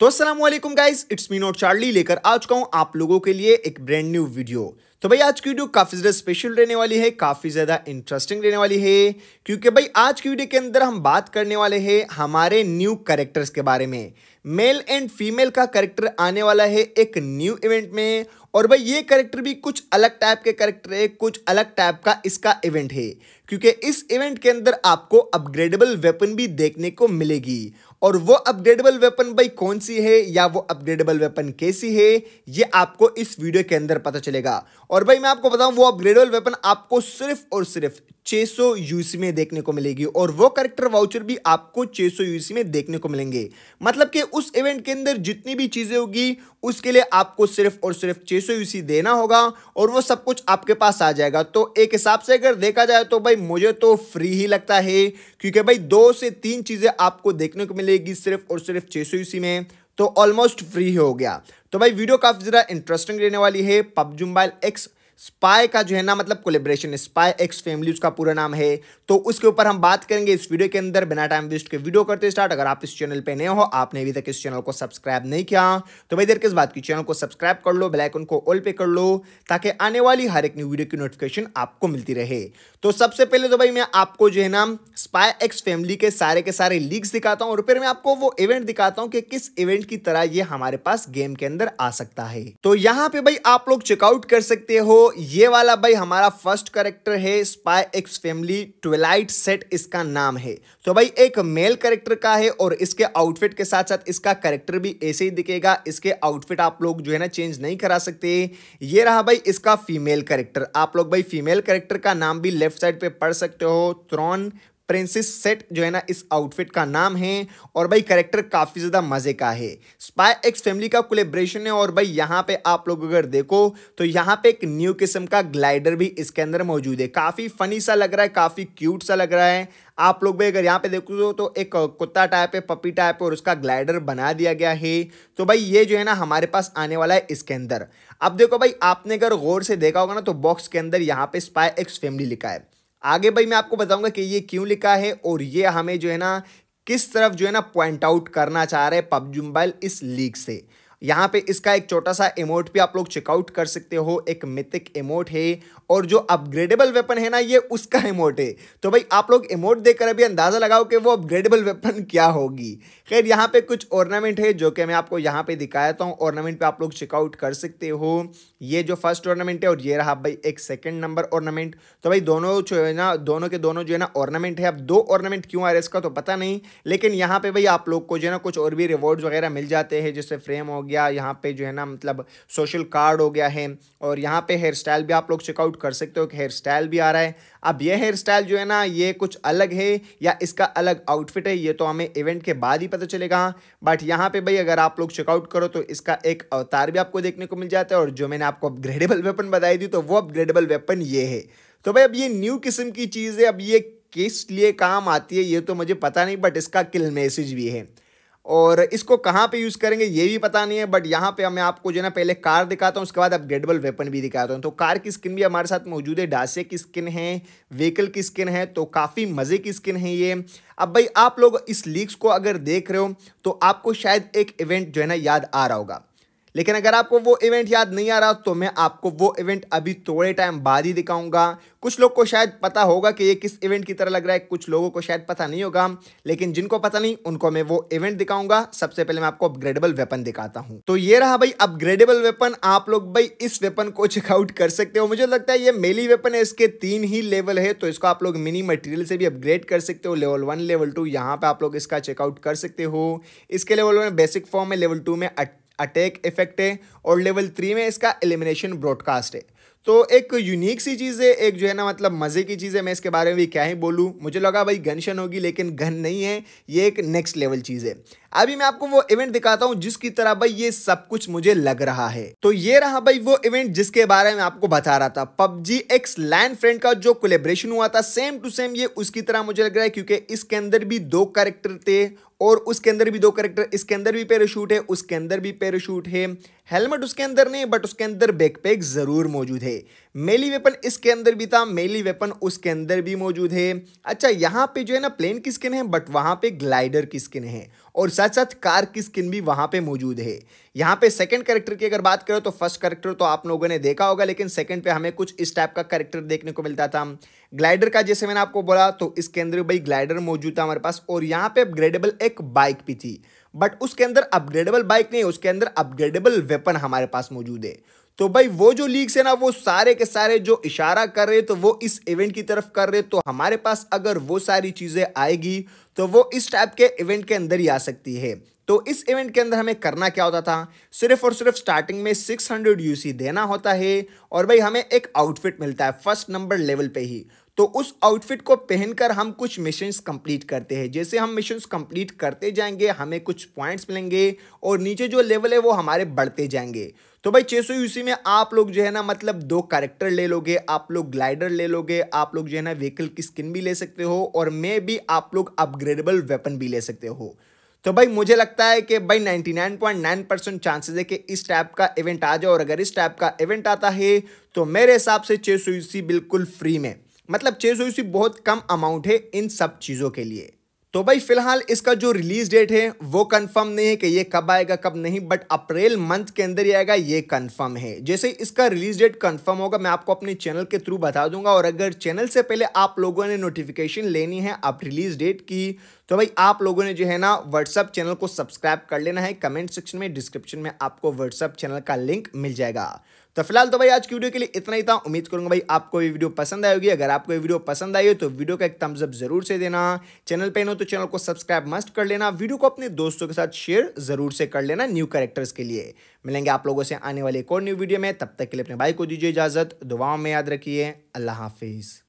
तो असलम guys it's me not Charlie लेकर आ चुका हूँ आप लोगों के लिए एक ब्रांड न्यू वीडियो तो भाई आज की वीडियो काफ़ी ज़्यादा स्पेशल रहने वाली है काफ़ी ज़्यादा इंटरेस्टिंग रहने वाली है क्योंकि भाई आज की वीडियो के अंदर हम बात करने वाले हैं हमारे न्यू करेक्टर्स के बारे में मेल एंड फीमेल का करेक्टर आने वाला है एक न्यू इवेंट में और भाई ये करेक्टर भी कुछ अलग टाइप के करेक्टर है कुछ अलग टाइप का इसका इवेंट है क्योंकि इस इवेंट के अंदर आपको अपग्रेडेबल वेपन भी देखने को मिलेगी और वो अपग्रेडेबल वेपन भाई कौन सी है या वो अपग्रेडेबल वेपन कैसी है ये आपको इस वीडियो के अंदर पता चलेगा और भाई मैं आपको बताऊं वो अपग्रेडेबल वेपन आपको सिर्फ और सिर्फ 600 सौ यूसी में देखने को मिलेगी और वो करेक्टर वाउचर भी आपको 600 सौ यूसी में देखने को मिलेंगे मतलब कि उस इवेंट के अंदर जितनी भी चीज़ें होगी उसके लिए आपको सिर्फ और सिर्फ 600 सौ यूसी देना होगा और वो सब कुछ आपके पास आ जाएगा तो एक हिसाब से अगर देखा जाए तो भाई मुझे तो फ्री ही लगता है क्योंकि भाई दो से तीन चीज़ें आपको देखने को मिलेगी सिर्फ और सिर्फ छे सौ यूसी में तो ऑलमोस्ट फ्री हो गया तो भाई वीडियो काफ़ी ज़रा इंटरेस्टिंग रहने वाली है पबजुम्बाइल एक्स स्पाई का जो है ना मतलब कोलेब्रेशन स्पाई एक्स फैमिली उसका पूरा नाम है तो उसके ऊपर हम बात करेंगे इस वीडियो के अंदर बिना टाइम वेस्ट के वीडियो करते स्टार्ट अगर आप इस चैनल पे नए हो आपने अभी तक इस चैनल को सब्सक्राइब नहीं किया तो भाई देर किस बात की चैनल को सब्सक्राइब कर लो बेलाइकन को ऑल पे कर लो ताकि आने वाली हर एक न्यू वीडियो की नोटिफिकेशन आपको मिलती रहे तो सबसे पहले तो भाई मैं आपको जो है ना स्पाई एक्स फैमिली के सारे के सारे लीग्स दिखाता हूँ और फिर मैं आपको वो इवेंट दिखाता हूँ कि किस इवेंट की तरह ये हमारे पास गेम के अंदर आ सकता है तो यहाँ पे भाई आप लोग चेकआउट कर सकते हो ये वाला भाई हमारा फर्स्ट करेक्टर है spy x family twilight set इसका नाम है तो भाई एक मेल करेक्टर का है और इसके आउटफिट के साथ साथ इसका करेक्टर भी ऐसे ही दिखेगा इसके आउटफिट आप लोग जो है ना चेंज नहीं करा सकते ये रहा भाई इसका फीमेल करेक्टर आप लोग भाई फीमेल करेक्टर का नाम भी लेफ्ट वेबसाइट पे पढ़ सकते हो त्रॉन प्रिंसेस सेट जो है ना इस आउटफिट का नाम है और भाई करेक्टर काफ़ी ज़्यादा मज़े का है स्पाई एक्स फैमिली का कोलेब्रेशन है और भाई यहाँ पे आप लोग अगर देखो तो यहाँ पे एक न्यू किस्म का ग्लाइडर भी इसके अंदर मौजूद है काफ़ी फ़नी सा लग रहा है काफ़ी क्यूट सा लग रहा है आप लोग भाई अगर यहाँ पे देखो तो एक कुत्ता टाइप है पपी टाइप है और उसका ग्लाइडर बना दिया गया है तो भाई ये जो है ना हमारे पास आने वाला है इसके अंदर अब देखो भाई आपने अगर गौर से देखा होगा ना तो बॉक्स के अंदर यहाँ पे स्पाई एक्स फैमिली लिखा है आगे भाई मैं आपको बताऊंगा कि ये क्यों लिखा है और ये हमें जो है ना किस तरफ जो है ना पॉइंट आउट करना चाह रहे हैं पबजी मोबाइल इस लीग से यहाँ पे इसका एक छोटा सा इमोट भी आप लोग चेकआउट कर सकते हो एक मिथिक इमोट है और जो अपग्रेडेबल वेपन है ना ये उसका इमोट है तो भाई आप लोग इमोट देखकर अभी अंदाज़ा लगाओ कि वो अपग्रेडेबल वेपन क्या होगी खैर यहाँ पे कुछ ऑर्नामेंट है जो कि मैं आपको यहाँ पे दिखाया हूँ ऑर्नामेंट पे आप लोग चेकआउट कर सकते हो ये जो फर्स्ट ऑर्नामेंट है और ये रहा भाई एक सेकेंड नंबर ऑर्नामेंट तो भाई दोनों जो है ना दोनों के दोनों जो है ना ऑर्नामेंट है अब दो ऑर्नामेंट क्यों आ रहा है इसका तो पता नहीं लेकिन यहाँ पे भाई आप लोग को जो है ना कुछ और भी रिवॉर्ड वगैरह मिल जाते हैं जैसे फ्रेम होगी गया यहाँ पे जो है ना मतलब सोशल कार्ड हो गया है और यहाँ पे हेयर स्टाइल भी आप लोग चेकआउट कर सकते हो कि हेयर स्टाइल भी आ रहा है अब ये हेयर स्टाइल जो है ना ये कुछ अलग है या इसका अलग आउटफिट है ये तो हमें इवेंट के बाद ही पता चलेगा बट यहाँ पे भाई अगर आप लोग चेकआउट करो तो इसका एक अवतार भी आपको देखने को मिल जाता है और जो मैंने आपको अपग्रेडेबल वेपन बताई दी तो वो अपग्रेडेबल वेपन ये है तो भाई अब ये न्यू किस्म की चीज़ है अब ये किस लिए काम आती है ये तो मुझे पता नहीं बट इसका किल मैसेज भी है और इसको कहाँ पे यूज़ करेंगे ये भी पता नहीं है बट यहाँ पे मैं आपको जो है ना पहले कार दिखाता हूँ उसके बाद अपग्रेडेबल वेपन भी दिखाता हूँ तो कार की स्किन भी हमारे साथ मौजूद है डासे की स्किन है व्हीकल की स्किन है तो काफ़ी मज़े की स्किन है ये अब भाई आप लोग इस लीक्स को अगर देख रहे हो तो आपको शायद एक इवेंट जो है ना याद आ रहा होगा लेकिन अगर आपको वो इवेंट याद नहीं आ रहा तो मैं आपको वो इवेंट अभी थोड़े टाइम बाद ही दिखाऊंगा कुछ लोग को शायद पता होगा कि ये किस इवेंट की तरह लग रहा है कुछ लोगों को शायद पता नहीं होगा लेकिन जिनको पता नहीं उनको मैं वो इवेंट दिखाऊंगा सबसे पहले मैं आपको अपग्रेडेबल वेपन दिखाता हूँ तो ये रहा भाई अपग्रेडेबल वेपन आप लोग भाई इस वेपन को चेकआउट कर सकते हो मुझे लगता है ये मेली वेपन है इसके तीन ही लेवल है तो इसको आप लोग मिनी मटेरियल से भी अपग्रेड कर सकते हो लेवल वन लेवल टू यहाँ पे आप लोग इसका चेकआउट कर सकते हो इसके लेवल वन बेसिक फॉर्म है लेवल टू में अटैक इफेक्ट है और लेवल थ्री में इसका एलिमिनेशन ब्रॉडकास्ट है तो एक यूनिक सी चीज़ है एक जो है ना मतलब मज़े की चीज़ है मैं इसके बारे में भी क्या ही बोलूँ मुझे लगा भाई घनशन होगी लेकिन घन नहीं है ये एक नेक्स्ट लेवल चीज़ है अभी मैं आपको वो इवेंट दिखाता हूँ जिसकी तरह भाई ये सब कुछ मुझे लग रहा है तो ये रहा भाई वो इवेंट जिसके बारे में आपको बता रहा था पबजी एक्स लैंड फ्रेंड का जो कोलेब्रेशन हुआ था सेम टू सेम ये उसकी तरह मुझे लग रहा है क्योंकि इसके अंदर भी दो करेक्टर थे और उसके अंदर भी दो करेक्टर इसके अंदर भी पैराशूट है उसके अंदर भी पैराशूट है हेलमेट उसके अंदर नहीं बट उसके अंदर बैकपैक ज़रूर मौजूद है मेली वेपन इसके अंदर भी था मेली वेपन उसके अंदर भी मौजूद है अच्छा यहाँ पे जो है ना प्लेन की स्किन है बट वहाँ पे ग्लाइडर की स्किन है और साथ साथ कार की स्किन भी वहाँ पे मौजूद है यहाँ पे सेकंड करेक्टर की अगर बात करें तो फर्स्ट करेक्टर तो आप लोगों ने देखा होगा लेकिन सेकंड पे हमें कुछ इस टाइप का करेक्टर देखने को मिलता था ग्लाइडर का जैसे मैंने आपको बोला तो इसके अंदर भाई ग्लाइडर मौजूद था हमारे पास और यहाँ पे अपग्रेडेबल एक बाइक भी थी बट उसके अंदर अपग्रेडेबल बाइक नहीं उसके अंदर अपग्रेडेबल वेपन हमारे पास मौजूद है तो भाई वो जो लीग्स है ना वो सारे के सारे जो इशारा कर रहे तो वो इस इवेंट की तरफ कर रहे तो हमारे पास अगर वो सारी चीज़ें आएगी तो वो इस टाइप के इवेंट के अंदर ही आ सकती है तो इस इवेंट के अंदर हमें करना क्या होता था सिर्फ और सिर्फ स्टार्टिंग में 600 हंड्रेड यूसी देना होता है और भाई हमें एक आउटफिट मिलता है फर्स्ट नंबर लेवल पे ही तो उस आउटफिट को पहनकर हम कुछ मिशंस कंप्लीट करते हैं जैसे हम मिशंस कंप्लीट करते जाएंगे हमें कुछ पॉइंट्स मिलेंगे और नीचे जो लेवल है वो हमारे बढ़ते जाएंगे तो भाई 600 यूसी में आप लोग जो है ना मतलब दो कैरेक्टर ले लोगे आप लोग ग्लाइडर ले लोगे आप लोग जो है ना व्हीकल की स्किन भी ले सकते हो और मे भी आप लोग अपग्रेडेबल वेपन भी ले सकते हो तो भाई मुझे लगता है कि भाई 99.9 परसेंट चांसेस है कि इस टाइप का इवेंट आ जाए और अगर इस टाइप का इवेंट आता है तो मेरे हिसाब से छः बिल्कुल फ्री में मतलब छः बहुत कम अमाउंट है इन सब चीज़ों के लिए तो भाई फिलहाल इसका जो रिलीज डेट है वो कंफर्म नहीं है कि ये कब आएगा कब नहीं बट अप्रैल मंथ के अंदर ही आएगा ये कंफर्म है जैसे इसका रिलीज डेट कंफर्म होगा मैं आपको अपने चैनल के थ्रू बता दूंगा और अगर चैनल से पहले आप लोगों ने नोटिफिकेशन लेनी है आप रिलीज डेट की तो भाई आप लोगों ने जो है ना व्हाट्सअप चैनल को सब्सक्राइब कर लेना है कमेंट सेक्शन में डिस्क्रिप्शन में आपको व्हाट्सअप चैनल का लिंक मिल जाएगा तो फिलहाल तो भाई आज की वीडियो के लिए इतना ही था उम्मीद करूंगा भाई आपको ये वीडियो पसंद आई होगी अगर आपको ये वीडियो पसंद आई हो तो वीडियो का एक थम्सअप जरूर से देना चैनल पे हो तो चैनल को सब्सक्राइब मस्ट कर लेना वीडियो को अपने दोस्तों के साथ शेयर जरूर से कर लेना न्यू करेक्टर्स के लिए मिलेंगे आप लोगों से आने वाले एक और न्यू वीडियो में तब तक के लिए अपने भाई को दीजिए इजाजत दुआओं में याद रखिए अल्लाह हाफिज़